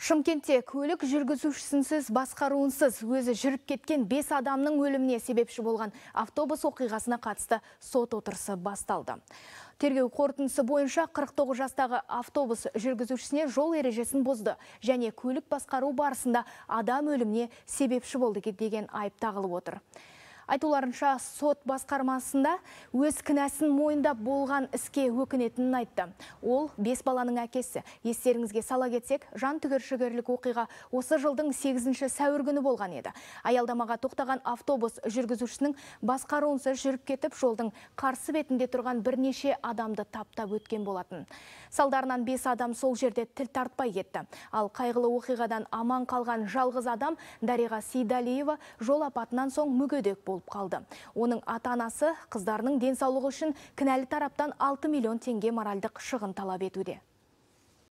Шымкентте көлік жүргізушісінсіз басқаруынсыз өзі жүріп кеткен бес адамның өліміне себепші болған автобус оқиғасына қатысты сот отырсы басталды. Тергеу қортынсы бойынша 49 жастағы автобус жүргізушісіне жол ережесін бұзды және көлік басқару барысында адам өліміне себепші болды деген айып тағылып отыр айтуларынша сот басқармасында өз кінәсін мойындап болған іске өкінетінін айтты ол бес баланың әкесі естеріңізге сала кетсек жан түгершігерлік оқиға осы жылдың сегізінші сәуір күні болған еді аялдамаға тоқтаған автобус жүргізушісінің басқаруынсыз жүріп кетіп жолдың қарсы бетінде тұрған бірнеше адамды таптап өткен болатын салдарынан бес адам сол жерде тіл тартпай кетті ал қайғылы оқиғадан аман қалған жалғыз адам дариға сейдалиева жол апатынан соң мүгедек болды қалды. Оның ата-анасы қыздарының денсаулығы үшін кінәлі тараптан 6 миллион теңге моральдық шығын талап етуде.